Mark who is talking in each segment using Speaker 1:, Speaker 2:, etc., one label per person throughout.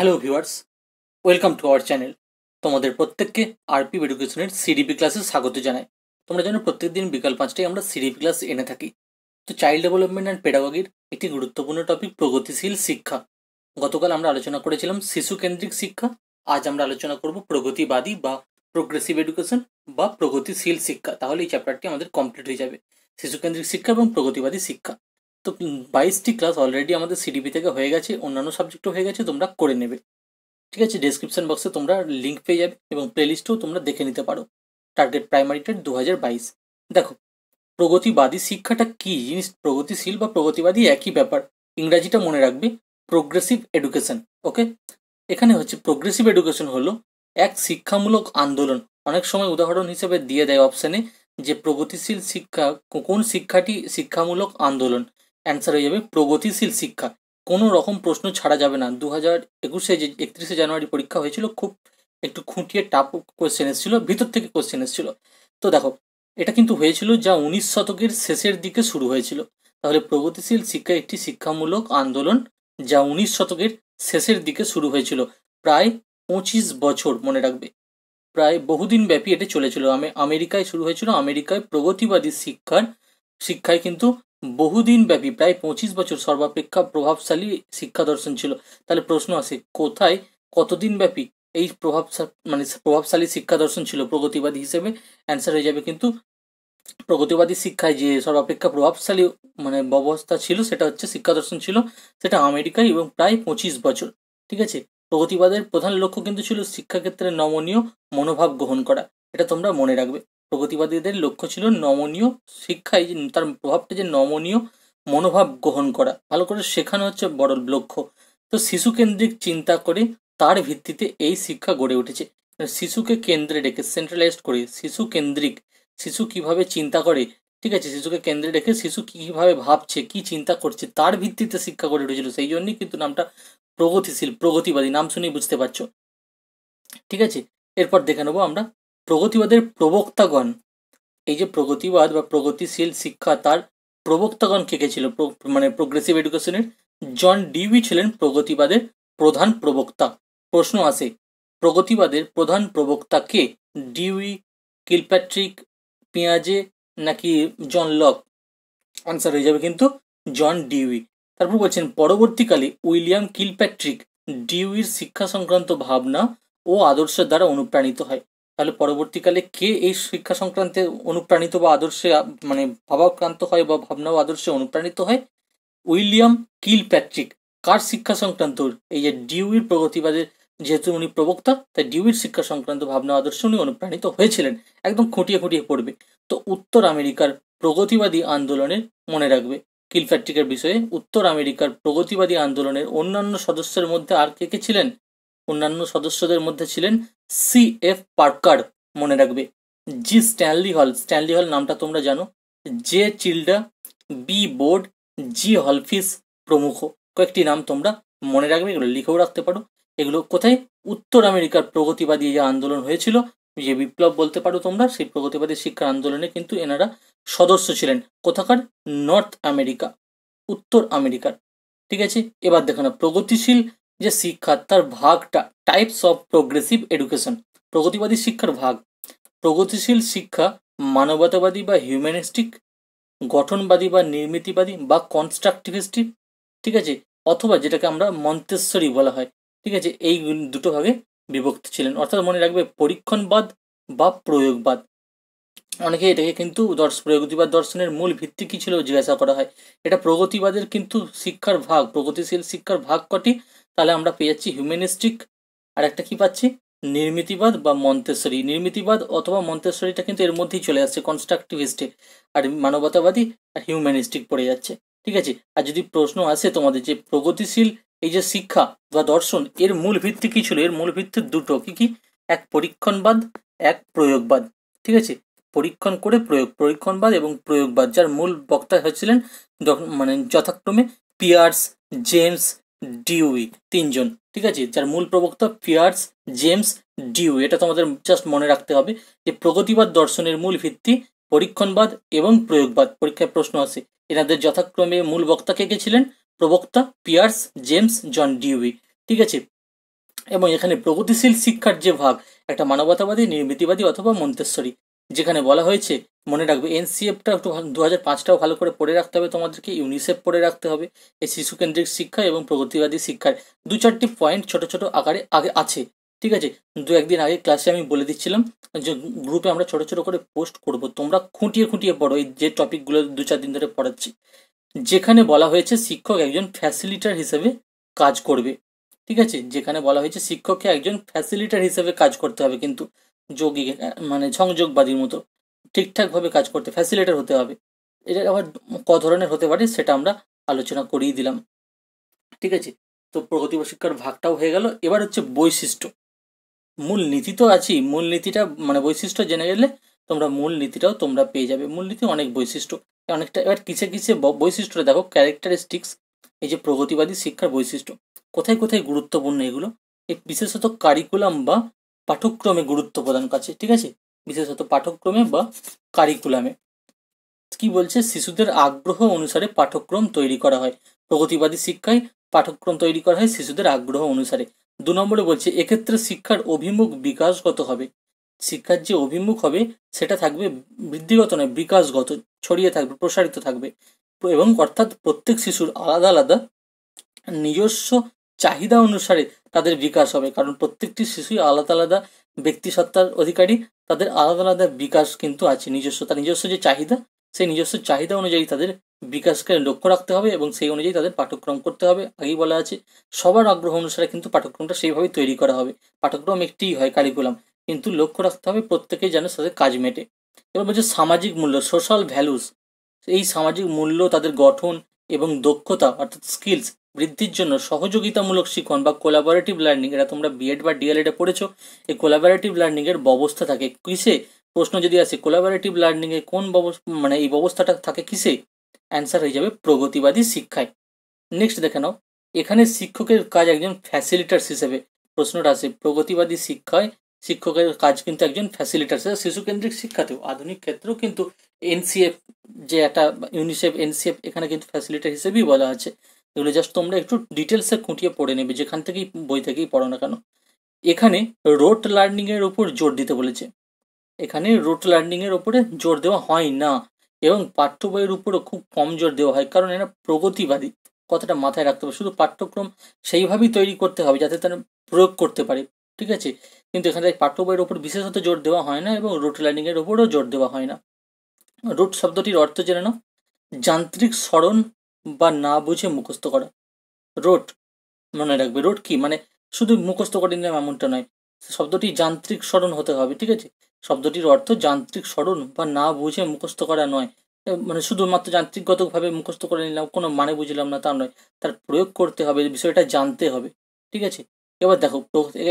Speaker 1: hello viewers welcome to our channel তোমাদের প্রত্যেককে RP এডুকেশনের সিডিপি ক্লাসে স্বাগত জানাই তোমরা জানো প্রত্যেক দিন বিকাল পাঁচটায় আমরা সিডিপি ক্লাস এনে থাকি তো চাইল্ড ডেভেলপমেন্ট অ্যান্ড পেডাগগির একটি গুরুত্বপূর্ণ টপিক প্রগতিশীল শিক্ষা গতকাল আমরা আলোচনা করেছিলাম শিশু কেন্দ্রিক শিক্ষা আজ আমরা আলোচনা করব প্রগতিবাদী বা প্রোগ্রেসিভ এডুকেশন বা প্রগতিশীল শিক্ষা তাহলে এই চ্যাপ্টারটি আমাদের কমপ্লিট হয়ে যাবে শিশুকেন্দ্রিক শিক্ষা এবং প্রগতিবাদী শিক্ষা তো বাইশটি ক্লাস অলরেডি আমাদের সিডিপি থেকে হয়ে গেছে অন্যান্য সাবজেক্টও হয়ে গেছে তোমরা করে নেবে ঠিক আছে ডিসক্রিপশন বক্সে তোমরা লিঙ্ক পেয়ে যাবে এবং প্লেলিস্টও তোমরা দেখে নিতে পারো টার্গেট প্রাইমারি টেট দু দেখো প্রগতিবাদী শিক্ষাটা কি জিনিস প্রগতিশীল বা প্রগতিবাদী একই ব্যাপার ইংরাজিটা মনে রাখবে প্রোগ্রেসিভ এডুকেশন ওকে এখানে হচ্ছে প্রোগ্রেসিভ এডুকেশন হলো এক শিক্ষামূলক আন্দোলন অনেক সময় উদাহরণ হিসেবে দিয়ে দেয় অপশানে যে প্রগতিশীল শিক্ষা কোন শিক্ষাটি শিক্ষামূলক আন্দোলন অ্যান্সার হয়ে যাবে প্রগতিশীল শিক্ষা কোনো রকম প্রশ্ন ছাড়া যাবে না দু হাজার একুশে যে একত্রিশে জানুয়ারি পরীক্ষা হয়েছিল খুব একটু খুঁটিয়ে টাপ কোয়েশ্চেন এসেছিল ভিতর থেকে কোয়েশ্চেন এসেছিল তো দেখো এটা কিন্তু হয়েছিল যা উনিশ শতকের শেষের দিকে শুরু হয়েছিল তাহলে প্রগতিশীল শিক্ষা একটি শিক্ষামূলক আন্দোলন যা উনিশ শতকের শেষের দিকে শুরু হয়েছিল প্রায় পঁচিশ বছর মনে রাখবে প্রায় বহুদিন ব্যাপী এটা চলেছিল আমেরিকায় শুরু হয়েছিল আমেরিকায় প্রগতিবাদী শিক্ষার শিক্ষায় কিন্তু বহুদিন ব্যাপী প্রায় পঁচিশ বছর সর্বাপেক্ষা প্রভাবশালী শিক্ষা দর্শন ছিল তাহলে প্রশ্ন আসে কোথায় কতদিন ব্যাপী এই প্রভাব মানে প্রভাবশালী শিক্ষা দর্শন ছিল প্রগতিবাদী হিসেবে অ্যান্সার হয়ে যাবে কিন্তু প্রগতিবাদী শিক্ষায় যে সর্বাপেক্ষা প্রভাবশালী মানে ব্যবস্থা ছিল সেটা হচ্ছে শিক্ষা দর্শন ছিল সেটা আমেরিকায় এবং প্রায় পঁচিশ বছর ঠিক আছে প্রগতিবাদের প্রধান লক্ষ্য কিন্তু ছিল শিক্ষাক্ষেত্রে নমনীয় মনোভাব গ্রহণ করা এটা তোমরা মনে রাখবে প্রগতিবাদীদের লক্ষ্য ছিল নমনীয় শিক্ষায় যে তার প্রভাবটা যে নমনীয় মনোভাব গ্রহণ করা ভালো করে শেখানো হচ্ছে বড় লক্ষ্য তো শিশুকেন্দ্রিক চিন্তা করে তার ভিত্তিতে এই শিক্ষা গড়ে উঠেছে শিশুকে কেন্দ্রে রেখে সেন্ট্রালাইজ করে শিশু কেন্দ্রিক শিশু কিভাবে চিন্তা করে ঠিক আছে শিশুকে কেন্দ্রে রেখে শিশু কীভাবে ভাবছে কি চিন্তা করছে তার ভিত্তিতে শিক্ষা গড়ে উঠেছিল সেই জন্যই কিন্তু নামটা প্রগতিশীল প্রগতিবাদী নাম শুনেই বুঝতে পারছো ঠিক আছে এরপর দেখে নেবো আমরা প্রগতিবাদের প্রবক্তাগণ এই যে প্রগতিবাদ বা প্রগতিশীল শিক্ষা তার প্রবক্তাগণ কে কে ছিল মানে প্রোগ্রেসিভ এডুকেশনের জন ডিউই ছিলেন প্রগতিবাদের প্রধান প্রবক্তা প্রশ্ন আসে প্রগতিবাদের প্রধান প্রবক্তা কে ডিউই কিলপ্যাট্রিক পেঁয়াজে নাকি জন লক আনসার হয়ে যাবে কিন্তু জন ডিউই তারপর বলছেন পরবর্তীকালে উইলিয়াম কিলপ্যাট্রিক ডিউইর শিক্ষা সংক্রান্ত ভাবনা ও আদর্শের দ্বারা অনুপ্রাণিত হয় তাহলে পরবর্তীকালে কে এই শিক্ষা সংক্রান্তে অনুপ্রাণিত বা আদর্শে মানে ভাবাক্রান্ত হয় বা ভাবনা বা আদর্শে অনুপ্রাণিত হয় উইলিয়াম কিল প্যাট্রিক কার শিক্ষা সংক্রান্ত এই যে ডিউইর প্রগতিবাদের যেহেতু উনি প্রবক্তা তাই ডিউইর শিক্ষা সংক্রান্ত ভাবনা আদর্শে উনি অনুপ্রাণিত হয়েছিলেন একদম খুঁটিয়ে খুঁটিয়ে পড়বে তো উত্তর আমেরিকার প্রগতিবাদী আন্দোলনের মনে রাখবে কিল প্যাট্রিকের বিষয়ে উত্তর আমেরিকার প্রগতিবাদী আন্দোলনের অন্যান্য সদস্যের মধ্যে আর কে কে ছিলেন অন্যান্য সদস্যদের মধ্যে ছিলেন সি এফ পার্কার মনে রাখবে জি স্ট্যানলি হল স্ট্যানলি হল নামটা তোমরা জানো জে চিল্ডা বি বোর্ড জি হলফিস প্রমুখ কয়েকটি নাম তোমরা মনে রাখবে এগুলো লিখেও রাখতে পারো এগুলো কোথায় উত্তর আমেরিকার প্রগতিবাদী যে আন্দোলন হয়েছিল যে বিপ্লব বলতে পারো তোমরা সেই প্রগতিবাদী শিক্ষা আন্দোলনে কিন্তু এনারা সদস্য ছিলেন কোথাকার নর্থ আমেরিকা উত্তর আমেরিকার ঠিক আছে এবার দেখো না প্রগতিশীল যে শিক্ষার তার ভাগটা টাইপস অফ প্রোগ্রেসিভ এডুকেশন প্রগতিবাদী শিক্ষার ভাগ প্রগতিশীল শিক্ষা মানবতাবাদী বা হিউম্যানিস্টিক গঠনবাদী বা নির্মিতিবাদী বা কনস্ট্রাকটিভিস্টিক ঠিক আছে অথবা যেটাকে আমরা মন্তেশ্বরী বলা হয় ঠিক আছে এই দুটো ভাগে বিভক্ত ছিলেন অর্থাৎ মনে রাখবে পরীক্ষণবাদ বা প্রয়োগবাদ অনেকে এটাকে কিন্তু দর্শ প্রগতিবাদ দর্শনের মূল ভিত্তি কী ছিল জিজ্ঞাসা করা হয় এটা প্রগতিবাদের কিন্তু শিক্ষার ভাগ প্রগতিশীল শিক্ষার ভাগ কটি তাহলে আমরা পেয়ে যাচ্ছি হিউম্যানিস্টিক আর একটা কী পাচ্ছি নির্মিতিবাদ বা মন্তেশ্বরী নির্মিতিবাদ অথবা মন্তেশ্বরীটা কিন্তু এর মধ্যেই চলে আসছে কনস্ট্রাকটিভিস্টিক আর মানবতাবাদী আর হিউম্যানিস্টিক পড়ে যাচ্ছে ঠিক আছে আর যদি প্রশ্ন আসে তোমাদের যে প্রগতিশীল এই যে শিক্ষা বা দর্শন এর মূল ভিত্তি কী ছিল এর মূল ভিত্তি দুটো কী কী এক পরীক্ষণবাদ এক প্রয়োগবাদ ঠিক আছে পরীক্ষণ করে প্রয়োগ পরীক্ষণবাদ এবং প্রয়োগবাদ যার মূল বক্তা হয়েছিলেন মানে যথাক্রমে পিয়ার্স জেমস ডিউই তিনজন ঠিক আছে যার মূল প্রবক্তা পিয়ার্স জেমস ডিউ এটা তোমাদের জাস্ট মনে রাখতে হবে যে প্রগতিবাদ দর্শনের মূল ভিত্তি পরীক্ষণবাদ এবং প্রয়োগবাদ পরীক্ষায় প্রশ্ন আসে এনাদের যথাক্রমে মূল বক্তা কে কে ছিলেন প্রবক্তা পিয়ার্স জেমস জন ডিউই ঠিক আছে এবং এখানে প্রগতিশীল শিক্ষার যে ভাগ একটা মানবতাবাদী নির্মিতিবাদী অথবা মন্তেশ্বরী যেখানে বলা হয়েছে মনে রাখবে এনসিএফটা একটু দু হাজার পাঁচটাও ভালো করে পড়ে রাখতে হবে তোমাদেরকে ইউনিসেফ পড়ে রাখতে হবে এই শিশুকেন্দ্রিক শিক্ষা এবং প্রগতিবাদী শিক্ষার দু চারটি পয়েন্ট ছোট ছোট আকারে আগে আছে ঠিক আছে দু একদিন আগে ক্লাসে আমি বলে দিচ্ছিলাম যে গ্রুপে আমরা ছোট ছোট করে পোস্ট করব তোমরা খুঁটিয়ে খুঁটিয়ে পড়ো এই যে টপিকগুলো দু চার দিন ধরে পড়াচ্ছি যেখানে বলা হয়েছে শিক্ষক একজন ফ্যাসিলিটার হিসেবে কাজ করবে ঠিক আছে যেখানে বলা হয়েছে শিক্ষককে একজন ফ্যাসিলিটার হিসেবে কাজ করতে হবে কিন্তু যোগী মানে সংযোগবাদীর মতো ঠিকঠাকভাবে কাজ করতে ফ্যাসিলেটার হতে হবে এটা আবার ক ধরনের হতে পারে সেটা আমরা আলোচনা করিয়ে দিলাম ঠিক আছে তো প্রগতি শিক্ষার ভাগটাও হয়ে গেল এবার হচ্ছে বৈশিষ্ট্য মূল নীতি তো আছেই মূল নীতিটা মানে বৈশিষ্ট্য জেনে গেলে তোমরা মূল নীতিটাও তোমরা পেয়ে যাবে মূল নীতি অনেক বৈশিষ্ট্য অনেকটা এবার কিসে কিসে বৈশিষ্ট্য দেখো ক্যারেক্টারিস্টিক্স এই যে প্রগতিবাদী শিক্ষার বৈশিষ্ট্য কোথায় কোথায় গুরুত্বপূর্ণ এগুলো এই বিশেষত কারিকুলাম বা পাঠ্যক্রমে গুরুত্ব প্রদান করছে ঠিক আছে বিশেষত পাঠ্যক্রমে বা কারিকুলামে কি বলছে শিশুদের আগ্রহ অনুসারে পাঠ্যক্রম তৈরি করা হয় প্রগতিবাদী শিক্ষায় পাঠ্যক্রম তৈরি করা হয় শিশুদের আগ্রহ অনুসারে দু নম্বরে বলছে এক্ষেত্রে শিক্ষার অভিমুখ বিকাশগত হবে শিক্ষার যে অভিমুখ হবে সেটা থাকবে বৃদ্ধিগত নয় বিকাশগত ছড়িয়ে থাকবে প্রসারিত থাকবে এবং অর্থাৎ প্রত্যেক শিশুর আলাদা আলাদা নিজস্ব চাহিদা অনুসারে তাদের বিকাশ হবে কারণ প্রত্যেকটি শিশুই আলাদা আলাদা ব্যক্তিসত্তার অধিকারী তাদের আলাদা আলাদা বিকাশ কিন্তু আছে নিজস্ব তার নিজস্ব যে চাহিদা সেই নিজস্ব চাহিদা অনুযায়ী তাদের বিকাশকে লক্ষ্য রাখতে হবে এবং সেই অনুযায়ী তাদের পাঠ্যক্রম করতে হবে আগেই বলা আছে সবার আগ্রহ অনুসারে কিন্তু পাঠ্যক্রমটা সেইভাবেই তৈরি করা হবে পাঠ্যক্রম একটিই হয় কারিকুলাম কিন্তু লক্ষ্য রাখতে হবে প্রত্যেকেই যেন তাদের কাজ মেটে এবার বলছে সামাজিক মূল্য সোশ্যাল ভ্যালুস এই সামাজিক মূল্য তাদের গঠন এবং দক্ষতা অর্থাৎ স্কিলস বৃদ্ধির জন্য সহযোগিতামূলক শিখন বা কোলাবারেটিভ লার্নিং এটা তোমরা বিএড বা ডিএলএডে পড়েছো এই লার্নিং লার্নিংয়ের ব্যবস্থা থাকে কিসে প্রশ্ন যদি আসে লার্নিং লার্নিংয়ে কোন মানে এই ব্যবস্থাটা থাকে কিসে অ্যান্সার হয়ে যাবে প্রগতিবাদী শিক্ষায় নেক্সট দেখে নাও এখানে শিক্ষকের কাজ একজন ফ্যাসিলিটার্স হিসেবে প্রশ্নটা আসে প্রগতিবাদী শিক্ষায় শিক্ষকের কাজ কিন্তু একজন ফ্যাসিলিটার্স শিশুকেন্দ্রিক শিক্ষাতেও আধুনিক ক্ষেত্রেও কিন্তু এনসিএফ যে একটা ইউনিসেফ এনসিএফ এখানে কিন্তু ফ্যাসিলিটি হিসেবেই বলা আছে এগুলো জাস্ট তোমরা একটু ডিটেলসে খুঁটিয়ে পড়ে নেবে যেখান থেকেই বই থেকেই পড়ো না কেন এখানে রোট লার্নিংয়ের ওপর জোর দিতে বলেছে এখানে রোট লার্নিংয়ের ওপরে জোর দেওয়া হয় না এবং পাঠ্য বইয়ের উপরও খুব কম জোর দেওয়া হয় কারণ এরা প্রগতিবাদী কথাটা মাথায় রাখতে হবে শুধু পাঠ্যক্রম সেইভাবেই তৈরি করতে হবে যাতে তারা প্রয়োগ করতে পারে ঠিক আছে কিন্তু এখানে পাঠ্য বইয়ের উপর বিশেষত জোর দেওয়া হয় না এবং রোট লার্নিংয়ের উপরও জোর দেওয়া হয় না রুট শব্দটির অর্থ জেনে নাও যান্ত্রিক স্মরণ বা না বুঝে মুখস্থ করা রোট মনে রাখবে রোট কি মানে শুধু মুখস্থ করে নিলাম এমনটা নয় শব্দটি যান্ত্রিক স্মরণ হতে হবে ঠিক আছে শব্দটির অর্থ যান্ত্রিক স্মরণ বা না বুঝে মুখস্থ করা নয় মানে শুধুমাত্র যান্ত্রিকগতভাবে মুখস্থ করে নিলাম কোনো মানে বুঝলাম না তা নয় তার প্রয়োগ করতে হবে বিষয়টা জানতে হবে ঠিক আছে এবার দেখো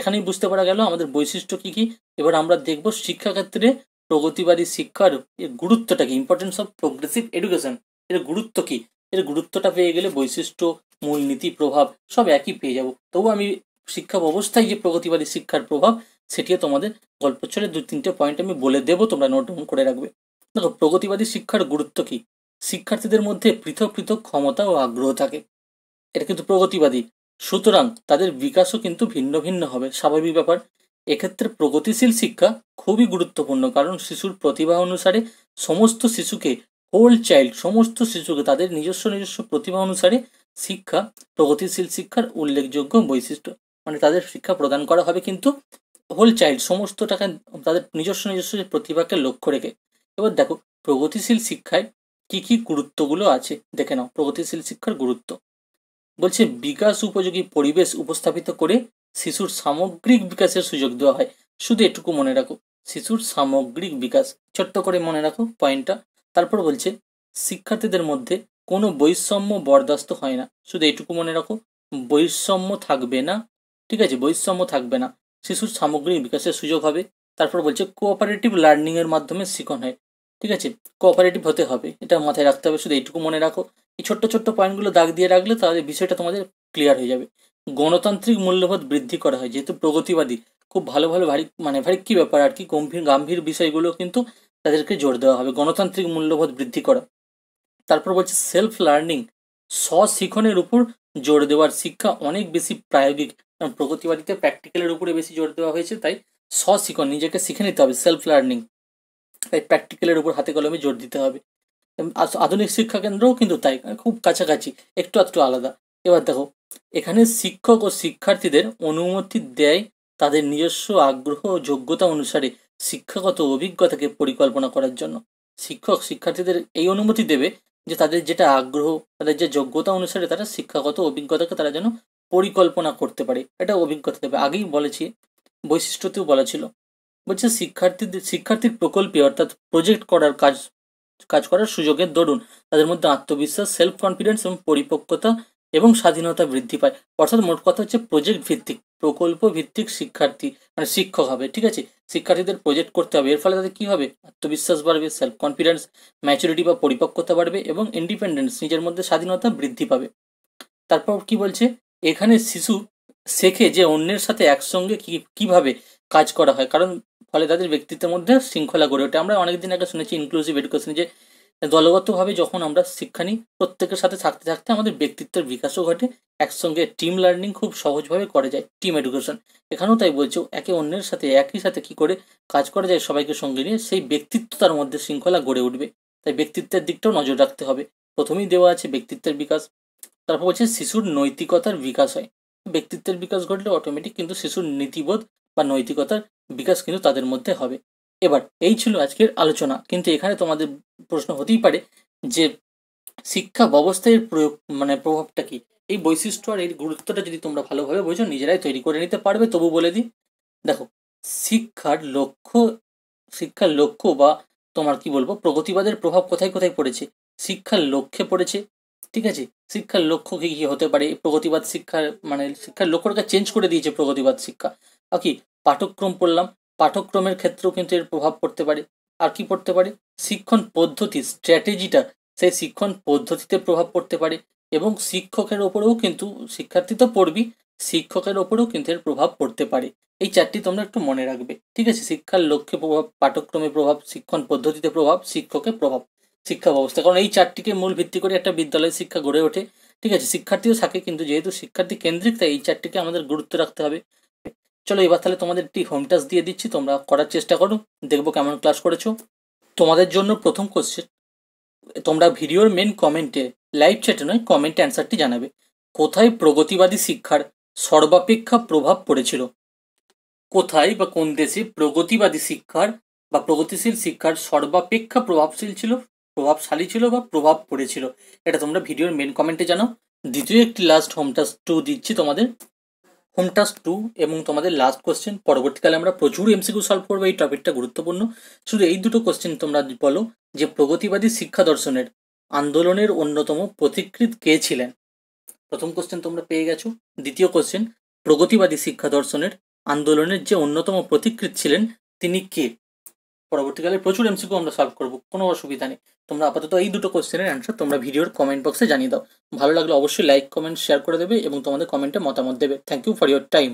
Speaker 1: এখানেই বুঝতে পারা গেল আমাদের বৈশিষ্ট্য কী কী এবার আমরা দেখব শিক্ষাক্ষেত্রে প্রগতিবাদী শিক্ষার এর গুরুত্বটা কি ইম্পর্টেন্স অফ প্রোগ্রেসিভ এডুকেশন এর গুরুত্ব কি এর গুরুত্বটা পেয়ে গেলে বৈশিষ্ট্য মূলনীতি প্রভাব সব একই পেয়ে যাব তবু আমি শিক্ষা ব্যবস্থায় যে প্রগতিবাদী শিক্ষার প্রভাব সেটিও তোমাদের গল্প গল্পচ্ছরে দু তিনটে পয়েন্ট আমি বলে দেবো তোমরা নোট ডাউন করে রাখবে দেখো প্রগতিবাদী শিক্ষার গুরুত্ব কি শিক্ষার্থীদের মধ্যে পৃথক পৃথক ক্ষমতা ও আগ্রহ থাকে এটা কিন্তু প্রগতিবাদী সুতরাং তাদের বিকাশও কিন্তু ভিন্ন ভিন্ন হবে স্বাভাবিক ব্যাপার এক্ষেত্রে প্রগতিশীল শিক্ষা খুবই গুরুত্বপূর্ণ কারণ শিশুর প্রতিভা অনুসারে সমস্ত শিশুকে হোল চাইল্ড সমস্ত শিশুকে তাদের নিজস্ব নিজস্ব প্রতিভা অনুসারে শিক্ষা প্রগতিশীল শিক্ষার উল্লেখযোগ্য বৈশিষ্ট্য মানে তাদের শিক্ষা প্রদান করা হবে কিন্তু হোল চাইল্ড সমস্তটাকে তাদের নিজস্ব নিজস্ব প্রতিভাকে লক্ষ্য রেখে এবার দেখো প্রগতিশীল শিক্ষায় কি কি গুরুত্বগুলো আছে দেখে নাও প্রগতিশীল শিক্ষার গুরুত্ব বলছে বিকাশ উপযোগী পরিবেশ উপস্থাপিত করে শিশুর সামগ্রিক বিকাশের সুযোগ দেওয়া হয় শুধু এটুকু মনে রাখো শিশুর সামগ্রিক বিকাশ ছোট্ট করে মনে রাখো পয়েন্টটা তারপর বলছে শিক্ষার্থীদের মধ্যে কোনো বৈষম্য বরদাস্ত হয় না শুধু এটুকু মনে রাখো বৈষম্য থাকবে না ঠিক আছে বৈষম্য থাকবে না শিশুর সামগ্রিক বিকাশের সুযোগ হবে তারপর বলছে কোঅপারেটিভ লার্নিংয়ের মাধ্যমে শিখন হয় ঠিক আছে কোঅপারেটিভ হতে হবে এটা মাথায় রাখতে হবে শুধু এইটুকু মনে রাখো এই ছোট্ট ছোট্ট পয়েন্টগুলো দাগ দিয়ে রাখলে তাহলে বিষয়টা তোমাদের ক্লিয়ার হয়ে যাবে গণতান্ত্রিক মূল্যবোধ বৃদ্ধি করা হয় যেহেতু প্রগতিবাদী খুব ভালো ভালো ভারী মানে ভারী কী ব্যাপার আর কি গম্ভীর গাম্ভীর বিষয়গুলো কিন্তু তাদেরকে জোর দেওয়া হবে গণতান্ত্রিক মূল্যবোধ বৃদ্ধি করা তারপর বলছে সেলফ লার্নিং স্বশিক্ষণের উপর জোর দেওয়ার শিক্ষা অনেক বেশি প্রায়োগিক কারণ প্রগতিবাদীতে প্র্যাকটিক্যালের উপরে বেশি জোর দেওয়া হয়েছে তাই স্বশিক্ষণ নিজেকে শিখে নিতে হবে সেলফ লার্নিং তাই প্র্যাকটিক্যালের উপর হাতে কলমে জোর দিতে হবে আধুনিক শিক্ষা কেন্দ্রও কিন্তু তাই খুব কাছাকাছি একটু একটু আলাদা এবার দেখো এখানে শিক্ষক ও শিক্ষার্থীদের অনুমতি দেয় তাদের নিজস্ব আগ্রহ ও যোগ্যতা অনুসারে শিক্ষাগত অভিজ্ঞতাকে পরিকল্পনা করার জন্য শিক্ষক শিক্ষার্থীদের এই অনুমতি দেবে যে তাদের যেটা আগ্রহ তাদের যে যোগ্যতা অনুসারে তারা শিক্ষাগত অভিজ্ঞতাকে তারা যেন পরিকল্পনা করতে পারে এটা অভিজ্ঞতা দেবে আগেই বলেছি বৈশিষ্ট্যতেও বলা ছিল বলছে শিক্ষার্থীদের শিক্ষার্থীর প্রকল্পে অর্থাৎ প্রজেক্ট করার কাজ কাজ করার সুযোগের দরুন তাদের মধ্যে আত্মবিশ্বাস সেলফ কনফিডেন্স এবং পরিপক্কতা এবং স্বাধীনতা বৃদ্ধি পায় অর্থাৎ মোট কথা হচ্ছে প্রজেক্ট ভিত্তিক প্রকল্প ভিত্তিক শিক্ষার্থী মানে শিক্ষক হবে ঠিক আছে শিক্ষার্থীদের প্রজেক্ট করতে হবে এর ফলে তাদের কী হবে আত্মবিশ্বাস বাড়বে সেলফ কনফিডেন্স ম্যাচুরিটি বা পরিপক্কতা বাড়বে এবং ইন্ডিপেন্ডেন্স নিজের মধ্যে স্বাধীনতা বৃদ্ধি পাবে তারপর কি বলছে এখানে শিশু শেখে যে অন্যের সাথে একসঙ্গে কী কীভাবে কাজ করা হয় কারণ ফলে তাদের ব্যক্তিত্বের মধ্যে শৃঙ্খলা গড়ে ওঠে আমরা অনেকদিন আগে শুনেছি ইনক্লুসিভ এডুকেশন যে দলগতভাবে যখন আমরা শিক্ষা নিই প্রত্যেকের সাথে থাকতে থাকতে আমাদের ব্যক্তিত্বের বিকাশও ঘটে একসঙ্গে টিম লার্নিং খুব সহজভাবে করা যায় টিম এডুকেশন এখানেও তাই বলছো একে অন্যের সাথে একই সাথে কি করে কাজ করা যায় সবাইকে সঙ্গে নিয়ে সেই ব্যক্তিত্ব তার মধ্যে শৃঙ্খলা গড়ে উঠবে তাই ব্যক্তিত্বের দিকটাও নজর রাখতে হবে প্রথমেই দেওয়া আছে ব্যক্তিত্বের বিকাশ তারপর বলছে শিশুর নৈতিকতার বিকাশ হয় ব্যক্তিত্বের বিকাশ ঘটলে অটোমেটিক কিন্তু শিশুর নীতিবোধ বা নৈতিকতার বিকাশ কিন্তু তাদের মধ্যে হবে এবার এই ছিল আজকের আলোচনা কিন্তু এখানে তোমাদের প্রশ্ন হতেই পারে যে শিক্ষা ব্যবস্থায় প্রয়োগ মানে প্রভাবটা কি এই বৈশিষ্ট্য আর এর গুরুত্বটা যদি তোমরা ভালোভাবে বোঝো নিজেরাই তৈরি করে নিতে পারবে তবু বলে দিই দেখো শিক্ষার লক্ষ্য শিক্ষার লক্ষ্য বা তোমার কি বলবো প্রগতিবাদের প্রভাব কোথায় কোথায় পড়েছে শিক্ষার লক্ষ্যে পড়েছে ঠিক আছে শিক্ষার লক্ষ্য কি কী হতে পারে প্রগতিবাদ শিক্ষার মানে শিক্ষার লক্ষ্যটাকে চেঞ্জ করে দিয়েছে প্রগতিবাদ শিক্ষা আর কি পাঠক্রম পড়লাম পাঠক্রমের ক্ষেত্রেও কিন্তু এর প্রভাব পড়তে পারে আর কি পড়তে পারে শিক্ষণ পদ্ধতি স্ট্র্যাটেজিটা সেই শিক্ষণ পদ্ধতিতে প্রভাব পড়তে পারে এবং শিক্ষকের ওপরেও কিন্তু শিক্ষার্থী তো পড়বি শিক্ষকের ওপরেও কিন্তু এর প্রভাব পড়তে পারে এই চারটি তোমরা একটু মনে রাখবে ঠিক আছে শিক্ষার লক্ষ্যে প্রভাব পাঠক্রমে প্রভাব শিক্ষণ পদ্ধতিতে প্রভাব শিক্ষকের প্রভাব শিক্ষা ব্যবস্থা কারণ এই চারটিকে মূল ভিত্তি করে একটা বিদ্যালয়ের শিক্ষা গড়ে ওঠে ঠিক আছে শিক্ষার্থীও থাকে কিন্তু যেহেতু শিক্ষার্থী কেন্দ্রিক তাই এই চারটিকে আমাদের গুরুত্ব রাখতে হবে চলো এবার তাহলে তোমাদের একটি হোম টাস্ক দিয়ে দিচ্ছি তোমরা করার চেষ্টা করো দেখবো কেমন ক্লাস করেছো তোমাদের জন্য প্রথম কোশ্চেন তোমরা ভিডিওর মেন কমেন্টে লাইভ চ্যাটে নয় কমেন্টে অ্যান্সারটি জানাবে কোথায় প্রগতিবাদী শিক্ষার সর্বাপেক্ষা প্রভাব পড়েছিল কোথায় বা কোন দেশে প্রগতিবাদী শিক্ষার বা প্রগতিশীল শিক্ষার সর্বাপেক্ষা প্রভাবশীল ছিল প্রভাবশালী ছিল বা প্রভাব পড়েছিল এটা তোমরা ভিডিওর মেন কমেন্টে জানাও দ্বিতীয় একটি লাস্ট হোম টাস্ক টু দিচ্ছি তোমাদের হোম টাস্ক টু এবং তোমাদের লাস্ট কোশ্চেন পরবর্তীকালে আমরা প্রচুর এমসিকিউ সলভ করবো এই টপিকটা গুরুত্বপূর্ণ শুধু এই দুটো কোশ্চেন তোমরা বলো যে প্রগতিবাদী শিক্ষা দর্শনের আন্দোলনের অন্যতম পথিকৃত কে ছিলেন প্রথম কোশ্চেন তোমরা পেয়ে গেছো দ্বিতীয় কোশ্চেন প্রগতিবাদী শিক্ষা দর্শনের আন্দোলনের যে অন্যতম পথিকৃত ছিলেন তিনি কে পরবর্তীকালে প্রচুর এমসিকিউ আমরা সলভ করবো কোনো অসুবিধা নেই তোমরা আপাতত এই দুটো কোশ্চেনের অ্যান্সার তোমরা ভিডিওর কমেন্ট বক্সে জানিয়ে দাও ভালো লাগলে অবশ্যই লাইক কমেন্ট শেয়ার করে দেবে এবং তোমাদের কমেন্টে মতামত দেবে thank you for your time